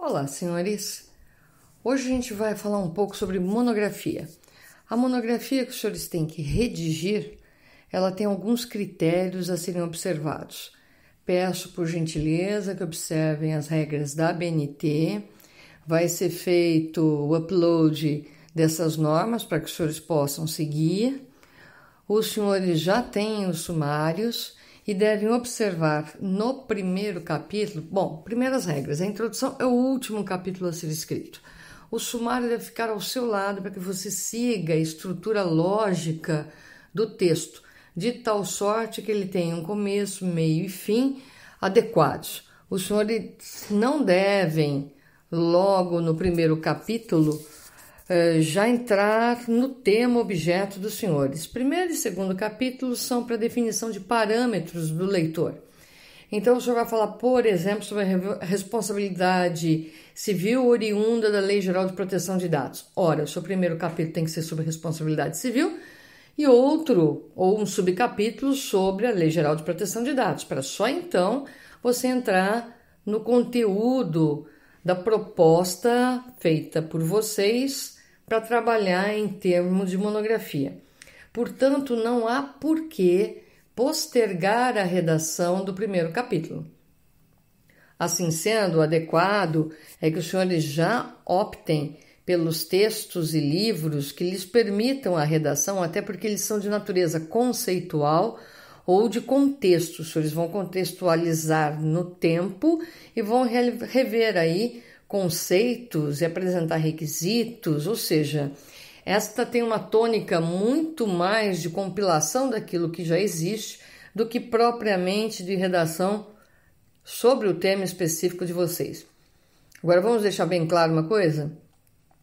Olá, senhores! Hoje a gente vai falar um pouco sobre monografia. A monografia que os senhores têm que redigir, ela tem alguns critérios a serem observados. Peço por gentileza que observem as regras da BNT. Vai ser feito o upload dessas normas para que os senhores possam seguir. Os senhores já têm os sumários e devem observar no primeiro capítulo. Bom, primeiras regras: a introdução é o último capítulo a ser escrito. O sumário deve ficar ao seu lado para que você siga a estrutura lógica do texto, de tal sorte que ele tenha um começo, meio e fim adequados. Os senhores não devem, logo no primeiro capítulo, eh, já entrar no tema objeto dos senhores. Primeiro e segundo capítulos são para definição de parâmetros do leitor. Então, o senhor vai falar, por exemplo, sobre a responsabilidade civil oriunda da Lei Geral de Proteção de Dados. Ora, o seu primeiro capítulo tem que ser sobre responsabilidade civil e outro, ou um subcapítulo, sobre a Lei Geral de Proteção de Dados, para só então você entrar no conteúdo da proposta feita por vocês para trabalhar em termos de monografia. Portanto, não há por que postergar a redação do primeiro capítulo. Assim sendo, o adequado é que os senhores já optem pelos textos e livros que lhes permitam a redação, até porque eles são de natureza conceitual ou de contexto. Os senhores vão contextualizar no tempo e vão rever aí conceitos e apresentar requisitos, ou seja, esta tem uma tônica muito mais de compilação daquilo que já existe do que propriamente de redação sobre o tema específico de vocês. Agora vamos deixar bem claro uma coisa: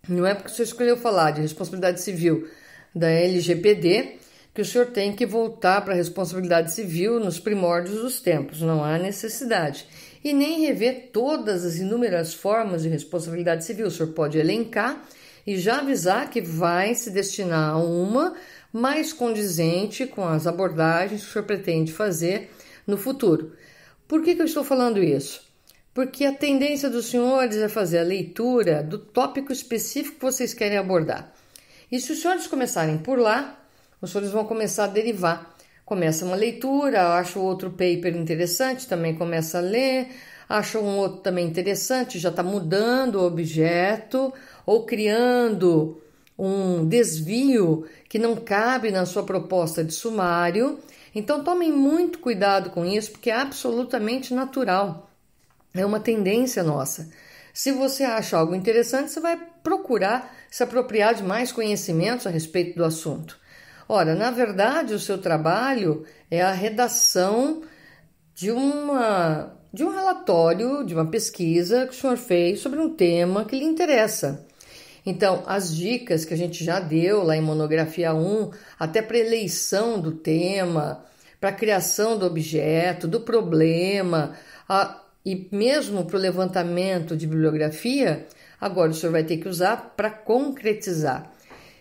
não é porque o senhor escolheu falar de responsabilidade civil da LGPD que o senhor tem que voltar para a responsabilidade civil nos primórdios dos tempos, não há necessidade e nem rever todas as inúmeras formas de responsabilidade civil. O senhor pode elencar e já avisar que vai se destinar a uma mais condizente com as abordagens que o senhor pretende fazer no futuro. Por que, que eu estou falando isso? Porque a tendência dos senhores é fazer a leitura do tópico específico que vocês querem abordar. E se os senhores começarem por lá, os senhores vão começar a derivar começa uma leitura, acha outro paper interessante, também começa a ler, acha um outro também interessante, já está mudando o objeto ou criando um desvio que não cabe na sua proposta de sumário. Então tomem muito cuidado com isso, porque é absolutamente natural. É uma tendência nossa. Se você acha algo interessante, você vai procurar se apropriar de mais conhecimentos a respeito do assunto. Ora, na verdade, o seu trabalho é a redação de uma de um relatório, de uma pesquisa que o senhor fez sobre um tema que lhe interessa. Então, as dicas que a gente já deu lá em monografia 1, até para eleição do tema, para criação do objeto, do problema, a, e mesmo para o levantamento de bibliografia, agora o senhor vai ter que usar para concretizar.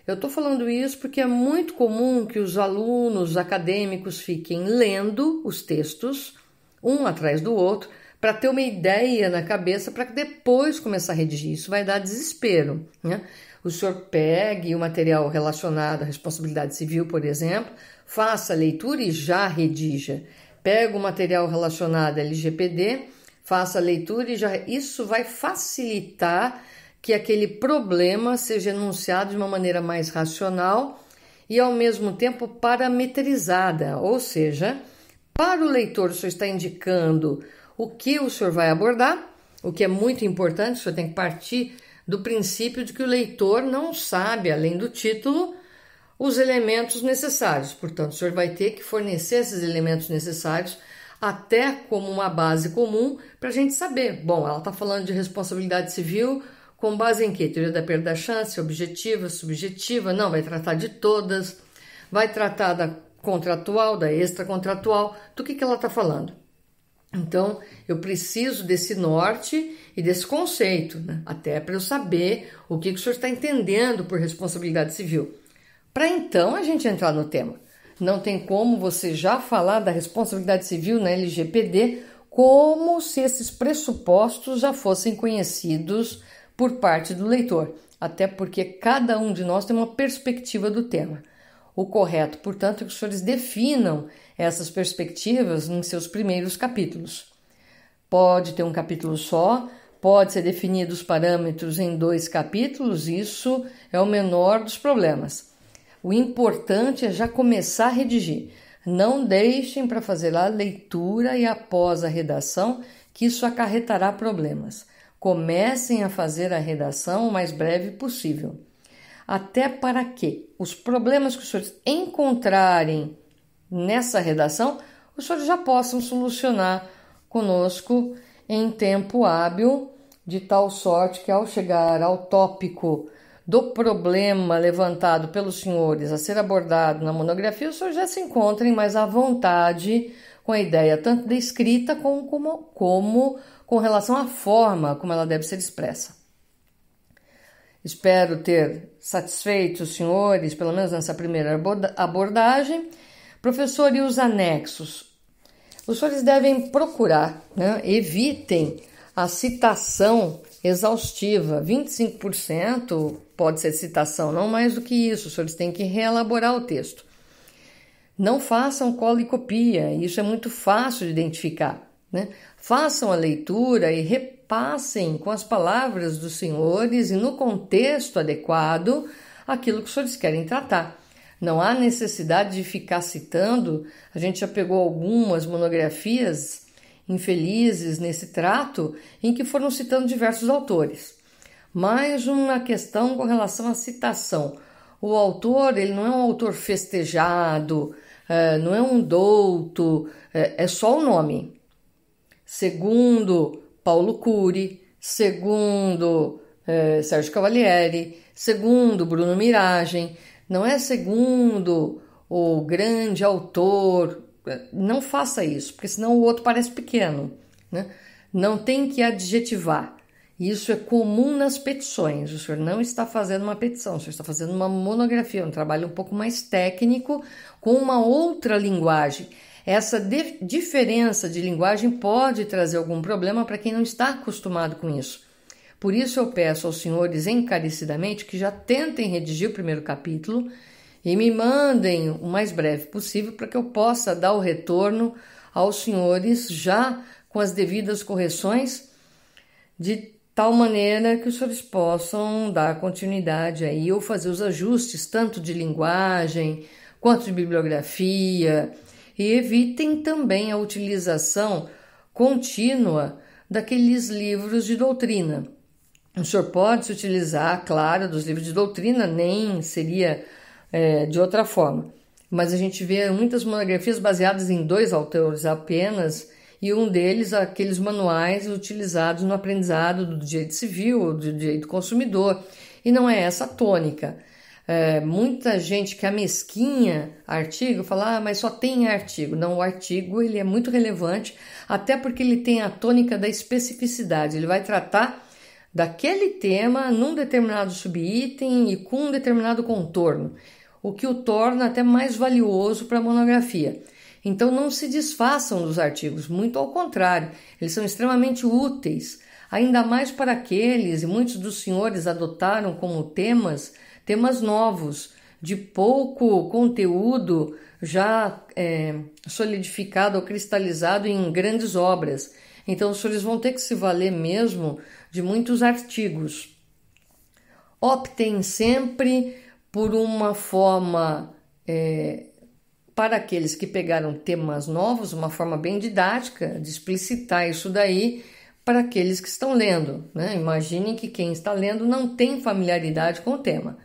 Eu estou falando isso porque é muito comum que os alunos acadêmicos fiquem lendo os textos, um atrás do outro, para ter uma ideia na cabeça para depois começar a redigir. Isso vai dar desespero. Né? O senhor pegue o material relacionado à responsabilidade civil, por exemplo, faça a leitura e já redija. Pega o material relacionado à LGPD, faça a leitura e já. Isso vai facilitar que aquele problema seja enunciado de uma maneira mais racional e ao mesmo tempo parametrizada, ou seja, para o leitor o senhor está indicando o que o senhor vai abordar, o que é muito importante, o senhor tem que partir do princípio de que o leitor não sabe, além do título, os elementos necessários. Portanto, o senhor vai ter que fornecer esses elementos necessários até como uma base comum para a gente saber. Bom, ela está falando de responsabilidade civil com base em que? Teoria da perda da chance, objetiva, subjetiva, não, vai tratar de todas, vai tratar da contratual, da extracontratual, do que, que ela está falando. Então, eu preciso desse norte e desse conceito, né? até para eu saber o que, que o senhor está entendendo por responsabilidade civil. Para então a gente entrar no tema. Não tem como você já falar da responsabilidade civil na LGPD como se esses pressupostos já fossem conhecidos por parte do leitor, até porque cada um de nós tem uma perspectiva do tema. O correto, portanto, é que os senhores definam essas perspectivas em seus primeiros capítulos. Pode ter um capítulo só, pode ser definido os parâmetros em dois capítulos, isso é o menor dos problemas. O importante é já começar a redigir. Não deixem para fazer lá a leitura e após a redação, que isso acarretará problemas comecem a fazer a redação o mais breve possível. Até para que os problemas que os senhores encontrarem nessa redação, os senhores já possam solucionar conosco em tempo hábil, de tal sorte que ao chegar ao tópico do problema levantado pelos senhores a ser abordado na monografia, os senhores já se encontrem mais à vontade com a ideia tanto da escrita como, como, como com relação à forma como ela deve ser expressa. Espero ter satisfeito os senhores, pelo menos nessa primeira abordagem. Professor, e os anexos? Os senhores devem procurar, né? evitem a citação exaustiva. 25% pode ser citação, não mais do que isso. Os senhores têm que reelaborar o texto. Não façam colicopia, isso é muito fácil de identificar. Né? Façam a leitura e repassem com as palavras dos senhores e no contexto adequado aquilo que os senhores querem tratar. Não há necessidade de ficar citando, a gente já pegou algumas monografias infelizes nesse trato em que foram citando diversos autores. Mais uma questão com relação à citação. O autor, ele não é um autor festejado, ah, não é um douto, é, é só o nome. Segundo Paulo Cury, segundo uh, Sérgio Cavalieri, segundo Bruno Miragem, não é segundo o grande autor. É, não faça isso, porque senão o outro parece pequeno. Né? Não tem que adjetivar, isso é comum nas petições. O senhor não está fazendo uma petição, o senhor está fazendo uma monografia, um trabalho um pouco mais técnico com uma outra linguagem. Essa diferença de linguagem pode trazer algum problema para quem não está acostumado com isso. Por isso eu peço aos senhores encarecidamente que já tentem redigir o primeiro capítulo e me mandem o mais breve possível para que eu possa dar o retorno aos senhores já com as devidas correções de tal maneira que os senhores possam dar continuidade aí ou fazer os ajustes tanto de linguagem quanto de bibliografia e evitem também a utilização contínua daqueles livros de doutrina. O senhor pode se utilizar, claro, dos livros de doutrina, nem seria é, de outra forma. Mas a gente vê muitas monografias baseadas em dois autores apenas e um deles aqueles manuais utilizados no aprendizado do direito civil ou do direito consumidor. E não é essa a tônica. É, muita gente que amesquinha é mesquinha artigo fala, ah, mas só tem artigo. Não, o artigo ele é muito relevante, até porque ele tem a tônica da especificidade. Ele vai tratar daquele tema num determinado subitem e com um determinado contorno, o que o torna até mais valioso para a monografia. Então não se desfaçam dos artigos, muito ao contrário, eles são extremamente úteis, ainda mais para aqueles, e muitos dos senhores adotaram como temas, temas novos, de pouco conteúdo já é, solidificado ou cristalizado em grandes obras. Então os senhores vão ter que se valer mesmo de muitos artigos. Optem sempre por uma forma é, para aqueles que pegaram temas novos, uma forma bem didática de explicitar isso daí para aqueles que estão lendo. Né? Imaginem que quem está lendo não tem familiaridade com o tema.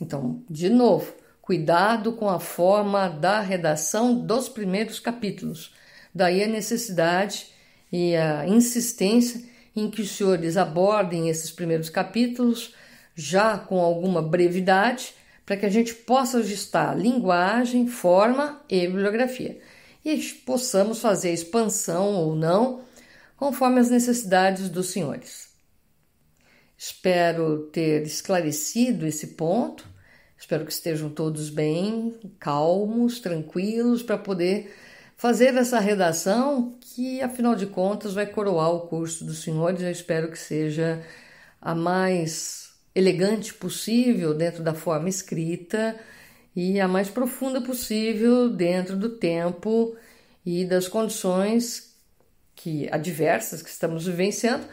Então, de novo, cuidado com a forma da redação dos primeiros capítulos. Daí a necessidade e a insistência em que os senhores abordem esses primeiros capítulos já com alguma brevidade para que a gente possa ajustar linguagem, forma e bibliografia e possamos fazer expansão ou não conforme as necessidades dos senhores. Espero ter esclarecido esse ponto. Espero que estejam todos bem, calmos, tranquilos para poder fazer essa redação que, afinal de contas, vai coroar o curso dos senhores. Eu espero que seja a mais elegante possível dentro da forma escrita e a mais profunda possível dentro do tempo e das condições que adversas que estamos vivenciando,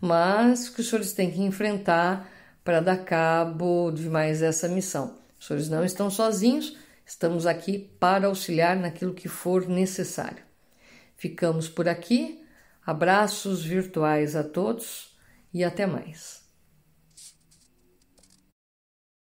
mas que os senhores têm que enfrentar para dar cabo de mais essa missão. Os senhores não estão sozinhos, estamos aqui para auxiliar naquilo que for necessário. Ficamos por aqui. Abraços virtuais a todos e até mais.